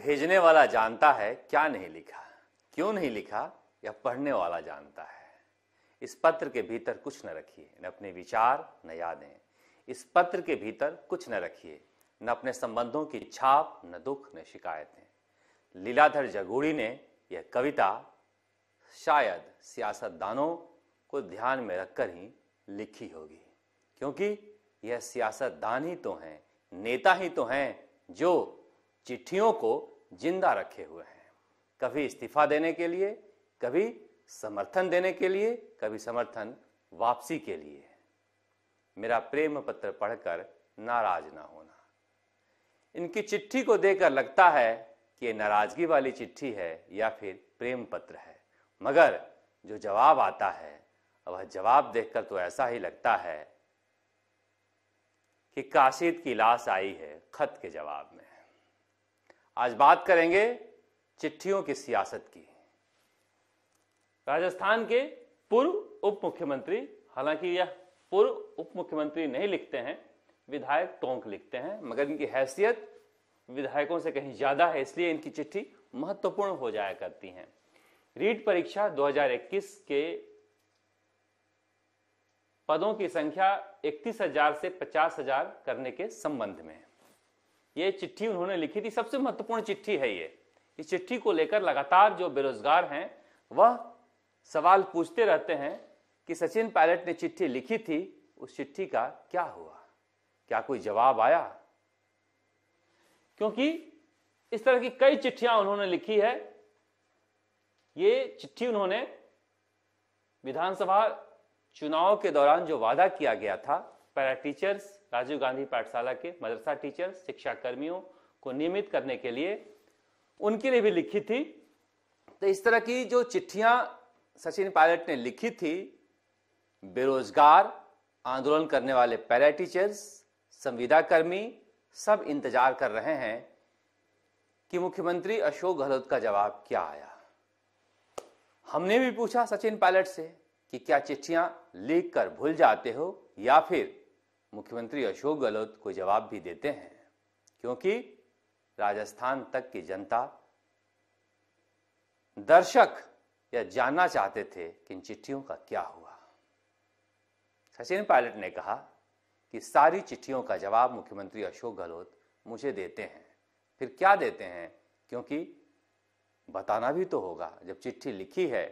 भेजने वाला जानता है क्या नहीं लिखा क्यों नहीं लिखा यह पढ़ने वाला जानता है इस पत्र के भीतर कुछ न रखिए न अपने विचार न यादें इस पत्र के भीतर कुछ न रखिए न अपने संबंधों की छाप न दुख न शिकायतें लीलाधर जगूड़ी ने यह कविता शायद सियासतदानों को ध्यान में रखकर ही लिखी होगी क्योंकि यह सियासतदान ही तो हैं नेता ही तो हैं जो चिट्ठियों को जिंदा रखे हुए हैं कभी इस्तीफा देने के लिए कभी समर्थन देने के लिए कभी समर्थन वापसी के लिए मेरा प्रेम पत्र पढ़कर नाराज ना होना इनकी चिट्ठी को देकर लगता है कि नाराजगी वाली चिट्ठी है या फिर प्रेम पत्र है मगर जो जवाब आता है वह जवाब देखकर तो ऐसा ही लगता है कि काशिद की लाश आई है खत के जवाब में आज बात करेंगे चिट्ठियों की सियासत की राजस्थान के पूर्व उप मुख्यमंत्री हालांकि यह पूर्व उप मुख्यमंत्री नहीं लिखते हैं विधायक टोंक लिखते हैं मगर इनकी हैसियत विधायकों से कहीं ज़्यादा है इसलिए इनकी चिट्ठी महत्वपूर्ण हो जाया करती हैं रीट परीक्षा 2021 के पदों की संख्या इकतीस हजार से पचास हजार करने के संबंध में है ये चिट्ठी उन्होंने लिखी थी सबसे महत्वपूर्ण चिट्ठी है ये इस चिट्ठी को लेकर लगातार जो बेरोजगार हैं वह सवाल पूछते रहते हैं कि सचिन पायलट ने चिट्ठी लिखी थी उस चिट्ठी का क्या हुआ क्या कोई जवाब आया क्योंकि इस तरह की कई चिट्ठियां उन्होंने लिखी है ये चिट्ठी उन्होंने विधानसभा चुनाव के दौरान जो वादा किया गया था पैरा टीचर्स राजीव गांधी पाठशाला के मदरसा टीचर शिक्षा कर्मियों को नियमित करने के लिए उनके लिए भी लिखी थी तो इस तरह की जो चिट्ठियां सचिन पायलट ने लिखी थी बेरोजगार आंदोलन करने वाले पैरा टीचर्स संविदा कर्मी सब इंतजार कर रहे हैं कि मुख्यमंत्री अशोक गहलोत का जवाब क्या आया हमने भी पूछा सचिन पायलट से कि क्या चिट्ठियां लिख कर भूल जाते हो या फिर मुख्यमंत्री अशोक गहलोत को जवाब भी देते हैं क्योंकि राजस्थान तक की जनता दर्शक या जानना चाहते थे कि इन चिट्ठियों का क्या हुआ सचिन पायलट ने कहा कि सारी चिट्ठियों का जवाब मुख्यमंत्री अशोक गहलोत मुझे देते हैं फिर क्या देते हैं क्योंकि बताना भी तो होगा जब चिट्ठी लिखी है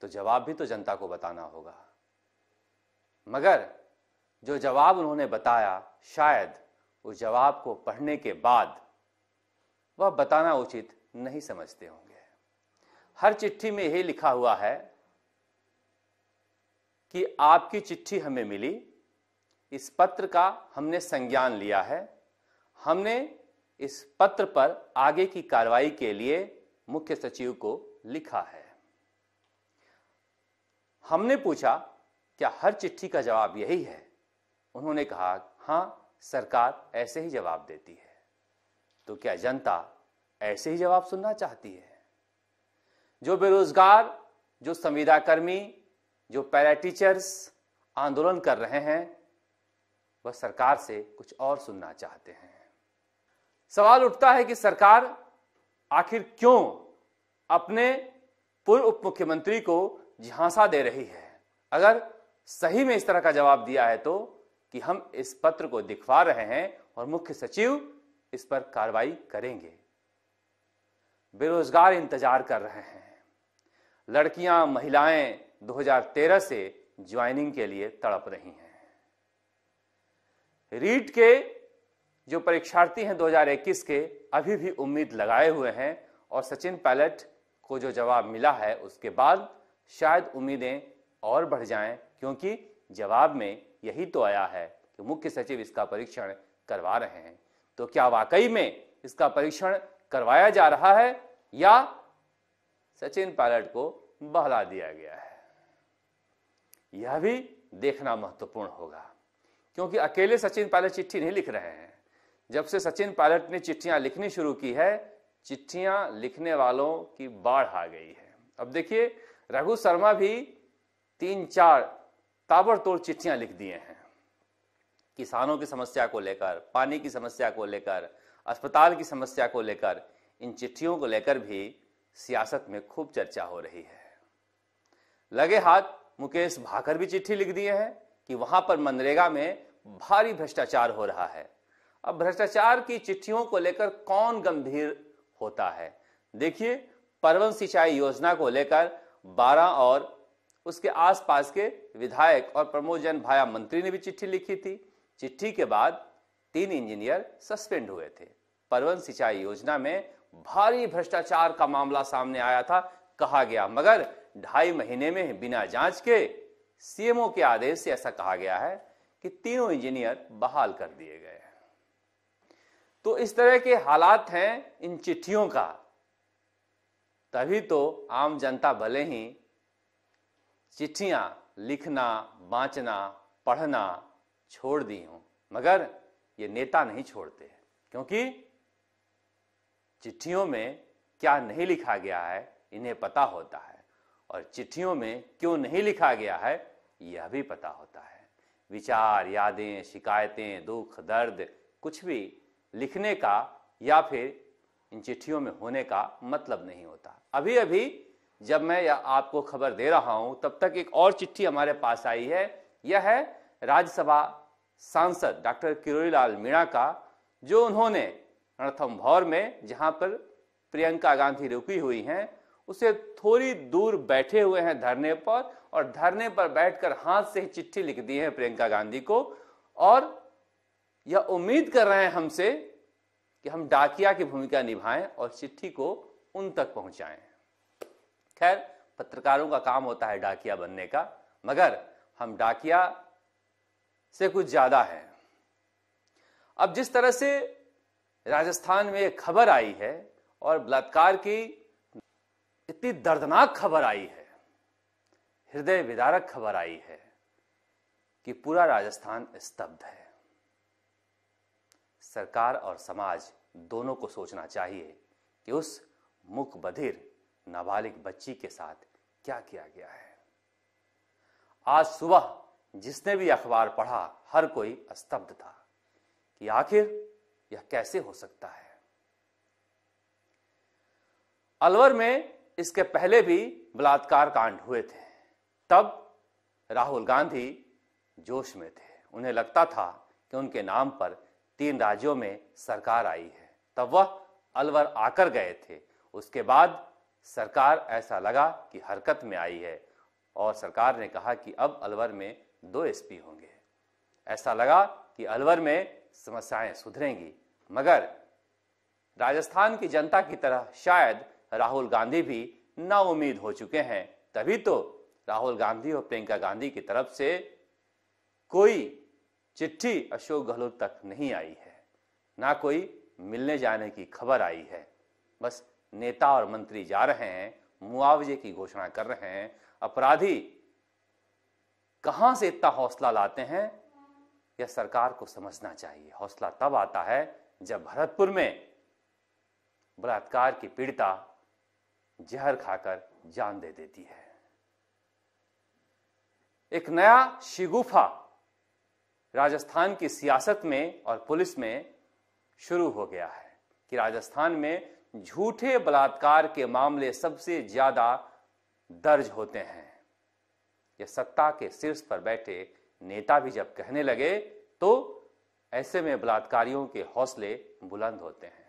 तो जवाब भी तो जनता को बताना होगा मगर जो जवाब उन्होंने बताया शायद उस जवाब को पढ़ने के बाद वह बताना उचित नहीं समझते होंगे हर चिट्ठी में यही लिखा हुआ है कि आपकी चिट्ठी हमें मिली इस पत्र का हमने संज्ञान लिया है हमने इस पत्र पर आगे की कार्रवाई के लिए मुख्य सचिव को लिखा है हमने पूछा क्या हर चिट्ठी का जवाब यही है उन्होंने कहा हाँ सरकार ऐसे ही जवाब देती है तो क्या जनता ऐसे ही जवाब सुनना चाहती है जो बेरोजगार जो संविदाकर्मी जो पैरा टीचर्स आंदोलन कर रहे हैं वह सरकार से कुछ और सुनना चाहते हैं सवाल उठता है कि सरकार आखिर क्यों अपने पूर्व उप मुख्यमंत्री को झांसा दे रही है अगर सही में इस तरह का जवाब दिया है तो कि हम इस पत्र को दिखवा रहे हैं और मुख्य सचिव इस पर कार्रवाई करेंगे बेरोजगार इंतजार कर रहे हैं लड़कियां महिलाएं 2013 से ज्वाइनिंग के लिए तड़प रही हैं रीट के जो परीक्षार्थी हैं 2021 के अभी भी उम्मीद लगाए हुए हैं और सचिन पायलट को जो जवाब मिला है उसके बाद शायद उम्मीदें और बढ़ जाएं क्योंकि जवाब में यही तो आया है कि मुख्य सचिव इसका परीक्षण करवा रहे हैं तो क्या वाकई में इसका परीक्षण करवाया जा रहा है या सचिन पायलट को बहला दिया गया है यह भी देखना महत्वपूर्ण होगा क्योंकि अकेले सचिन पायलट चिट्ठी नहीं लिख रहे हैं जब से सचिन पायलट ने चिट्ठियां लिखनी शुरू की है चिट्ठियां लिखने वालों की बाढ़ आ गई है अब देखिए रघु शर्मा भी तीन चार ताबड़तोड़ चिट्ठियां लिख दिए हैं किसानों की समस्या को लेकर पानी की समस्या को लेकर अस्पताल की समस्या को लेकर इन चिट्ठियों को लेकर भी सियासत में खूब चर्चा हो रही है लगे हाथ मुकेश भाकर भी चिट्ठी लिख दिए हैं कि वहां पर मनरेगा में भारी भ्रष्टाचार हो रहा है अब भ्रष्टाचार की चिट्ठियों को लेकर कौन गंभीर होता है देखिए पर्वन सिंचाई योजना को लेकर 12 और उसके आसपास के विधायक और प्रमोद जैन भाया मंत्री ने भी चिट्ठी लिखी थी चिट्ठी के बाद तीन इंजीनियर सस्पेंड हुए थे परवन सिंचाई योजना में भारी भ्रष्टाचार का मामला सामने आया था कहा गया मगर ढाई महीने में बिना जांच के सीएमओ के आदेश से ऐसा कहा गया है कि तीनों इंजीनियर बहाल कर दिए गए तो इस तरह के हालात हैं इन चिट्ठियों का तभी तो आम जनता भले ही चिट्ठियाँ लिखना बाँचना पढ़ना छोड़ दी हूँ मगर ये नेता नहीं छोड़ते क्योंकि चिट्ठियों में क्या नहीं लिखा गया है इन्हें पता होता है और चिट्ठियों में क्यों नहीं लिखा गया है यह भी पता होता है विचार यादें शिकायतें दुख दर्द कुछ भी लिखने का या फिर इन चिट्ठियों में होने का मतलब नहीं होता अभी अभी जब मैं या आपको खबर दे रहा हूं तब तक एक और चिट्ठी हमारे पास आई है यह है राज्यसभा सांसद डॉक्टर किरोड़ीलाल मीणा का जो उन्होंने रणथम्भौर में जहां पर प्रियंका गांधी रुकी हुई हैं उसे थोड़ी दूर बैठे हुए हैं धरने पर और धरने पर बैठकर हाथ से ही चिट्ठी लिख दी है प्रियंका गांधी को और यह उम्मीद कर रहे हैं हमसे कि हम डाकिया की भूमिका निभाएं और चिट्ठी को उन तक पहुंचाएं खैर पत्रकारों का काम होता है डाकिया बनने का मगर हम डाकिया से कुछ ज्यादा है अब जिस तरह से राजस्थान में एक खबर आई है और बलात्कार की इतनी दर्दनाक खबर आई है हृदय विदारक खबर आई है कि पूरा राजस्थान स्तब्ध है सरकार और समाज दोनों को सोचना चाहिए कि उस मुख बधिर नाबालिग बच्ची के साथ क्या किया गया है आज सुबह जिसने भी अखबार पढ़ा हर कोई स्तब्ध था कि आखिर यह कैसे हो सकता है अलवर में इसके पहले भी बलात्कार कांड हुए थे तब राहुल गांधी जोश में थे उन्हें लगता था कि उनके नाम पर तीन राज्यों में सरकार आई है तब वह अलवर आकर गए थे उसके बाद सरकार ऐसा लगा कि हरकत में आई है और सरकार ने कहा कि अब अलवर में दो एसपी होंगे ऐसा लगा कि अलवर में समस्याएं सुधरेंगी मगर राजस्थान की जनता की तरह शायद राहुल गांधी भी नाउमीद हो चुके हैं तभी तो राहुल गांधी और प्रियंका गांधी की तरफ से कोई चिट्ठी अशोक गहलोत तक नहीं आई है ना कोई मिलने जाने की खबर आई है बस नेता और मंत्री जा रहे हैं मुआवजे की घोषणा कर रहे हैं अपराधी कहां से इतना हौसला लाते हैं यह सरकार को समझना चाहिए हौसला तब आता है जब भरतपुर में बलात्कार की पीड़िता जहर खाकर जान दे देती है एक नया शिगुफा राजस्थान की सियासत में और पुलिस में शुरू हो गया है कि राजस्थान में झूठे बलात्कार के मामले सबसे ज्यादा दर्ज होते हैं यह सत्ता के शीर्ष पर बैठे नेता भी जब कहने लगे तो ऐसे में बलात्कारियों के हौसले बुलंद होते हैं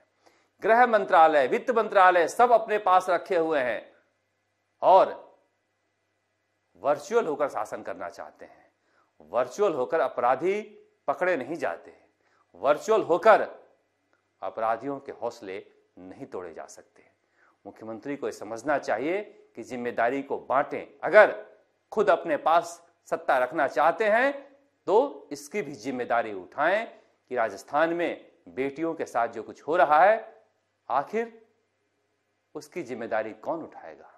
गृह मंत्रालय वित्त मंत्रालय सब अपने पास रखे हुए हैं और वर्चुअल होकर शासन करना चाहते हैं वर्चुअल होकर अपराधी पकड़े नहीं जाते वर्चुअल होकर अपराधियों के हौसले नहीं तोड़े जा सकते मुख्यमंत्री को समझना चाहिए कि जिम्मेदारी को बांटें अगर खुद अपने पास सत्ता रखना चाहते हैं तो इसकी भी जिम्मेदारी उठाएं कि राजस्थान में बेटियों के साथ जो कुछ हो रहा है आखिर उसकी जिम्मेदारी कौन उठाएगा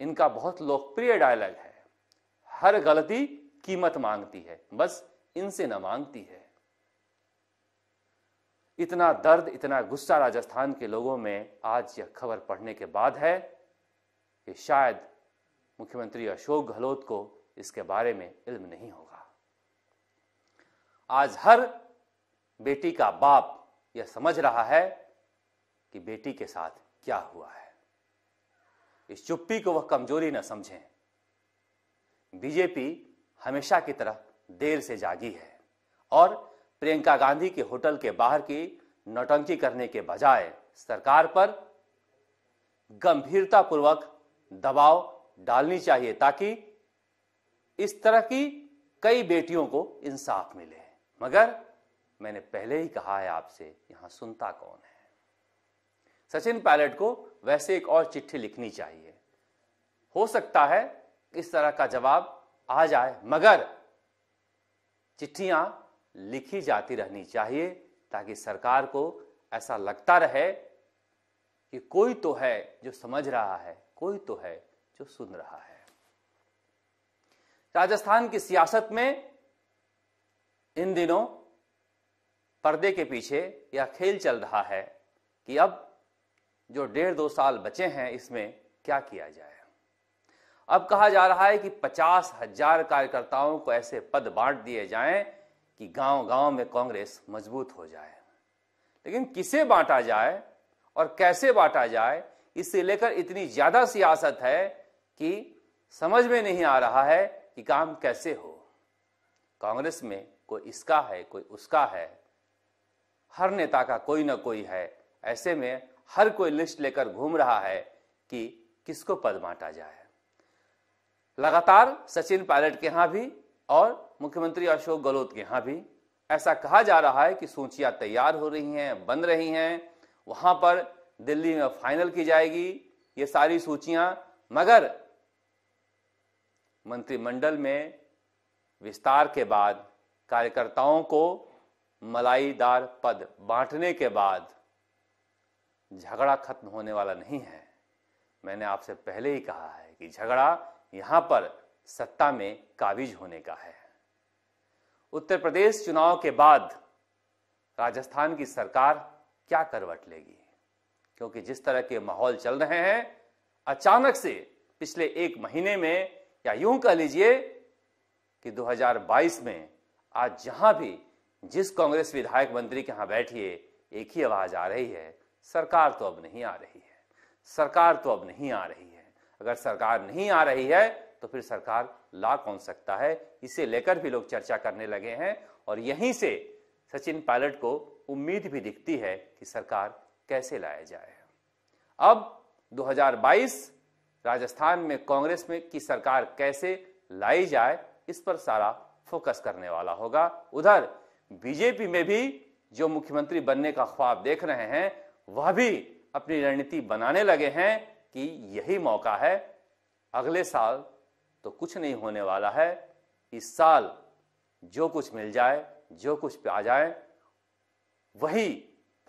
इनका बहुत लोकप्रिय डायलॉग है हर गलती कीमत मांगती है बस इनसे ना मांगती है इतना दर्द इतना गुस्सा राजस्थान के लोगों में आज यह खबर पढ़ने के बाद है कि शायद मुख्यमंत्री अशोक गहलोत को इसके बारे में इल्म नहीं होगा आज हर बेटी का बाप यह समझ रहा है कि बेटी के साथ क्या हुआ है इस चुप्पी को वह कमजोरी न समझें बीजेपी हमेशा की तरह देर से जागी है और प्रियंका गांधी के होटल के बाहर की नौटंकी करने के बजाय सरकार पर गंभीरतापूर्वक दबाव डालनी चाहिए ताकि इस तरह की कई बेटियों को इंसाफ मिले मगर मैंने पहले ही कहा है आपसे यहां सुनता कौन है सचिन पायलट को वैसे एक और चिट्ठी लिखनी चाहिए हो सकता है इस तरह का जवाब आ जाए मगर चिट्ठियां लिखी जाती रहनी चाहिए ताकि सरकार को ऐसा लगता रहे कि कोई तो है जो समझ रहा है कोई तो है जो सुन रहा है राजस्थान की सियासत में इन दिनों पर्दे के पीछे यह खेल चल रहा है कि अब जो डेढ़ दो साल बचे हैं इसमें क्या किया जाए अब कहा जा रहा है कि पचास हजार कार्यकर्ताओं को ऐसे पद बांट दिए जाएं कि गांव गांव में कांग्रेस मजबूत हो जाए लेकिन किसे बांटा जाए और कैसे बांटा जाए इससे लेकर इतनी ज्यादा सियासत है कि समझ में नहीं आ रहा है कि काम कैसे हो कांग्रेस में कोई इसका है कोई उसका है हर नेता का कोई ना कोई है ऐसे में हर कोई लिस्ट लेकर घूम रहा है कि किसको पद बांटा जाए लगातार सचिन पायलट के यहां भी और मुख्यमंत्री अशोक गहलोत के यहां भी ऐसा कहा जा रहा है कि सूचियां तैयार हो रही हैं बन रही हैं वहां पर दिल्ली में फाइनल की जाएगी ये सारी सूचियां मगर मंत्रिमंडल में विस्तार के बाद कार्यकर्ताओं को मलाईदार पद बांटने के बाद झगड़ा खत्म होने वाला नहीं है मैंने आपसे पहले ही कहा है कि झगड़ा यहां पर सत्ता में काबिज होने का है उत्तर प्रदेश चुनाव के बाद राजस्थान की सरकार क्या करवट लेगी क्योंकि जिस तरह के माहौल चल रहे हैं अचानक से पिछले एक महीने में या यूं कह लीजिए कि 2022 में आज जहां भी जिस कांग्रेस विधायक मंत्री के यहां बैठिए एक ही आवाज आ रही है सरकार तो अब नहीं आ रही है सरकार तो अब नहीं आ रही है अगर सरकार नहीं आ रही है तो फिर सरकार ला कौन सकता है इसे लेकर भी लोग चर्चा करने लगे हैं और यहीं से सचिन पायलट को उम्मीद भी दिखती है कि सरकार कैसे लाया जाए अब 2022 राजस्थान में कांग्रेस में की सरकार कैसे लाई जाए इस पर सारा फोकस करने वाला होगा उधर बीजेपी में भी जो मुख्यमंत्री बनने का ख्वाब देख रहे हैं वह भी अपनी रणनीति बनाने लगे हैं कि यही मौका है अगले साल तो कुछ नहीं होने वाला है इस साल जो कुछ मिल जाए जो कुछ पे आ जाए वही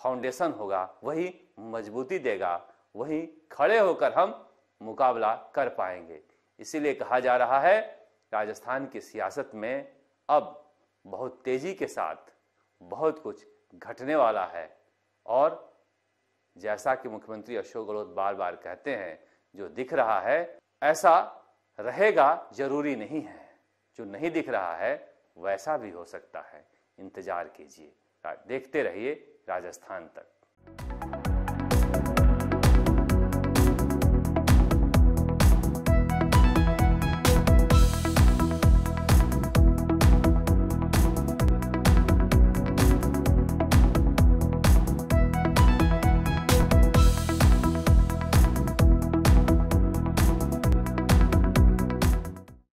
फाउंडेशन होगा वही मजबूती देगा वही खड़े होकर हम मुकाबला कर पाएंगे इसीलिए कहा जा रहा है राजस्थान की सियासत में अब बहुत तेज़ी के साथ बहुत कुछ घटने वाला है और जैसा कि मुख्यमंत्री अशोक गहलोत बार बार कहते हैं जो दिख रहा है ऐसा रहेगा जरूरी नहीं है जो नहीं दिख रहा है वैसा भी हो सकता है इंतजार कीजिए देखते रहिए राजस्थान तक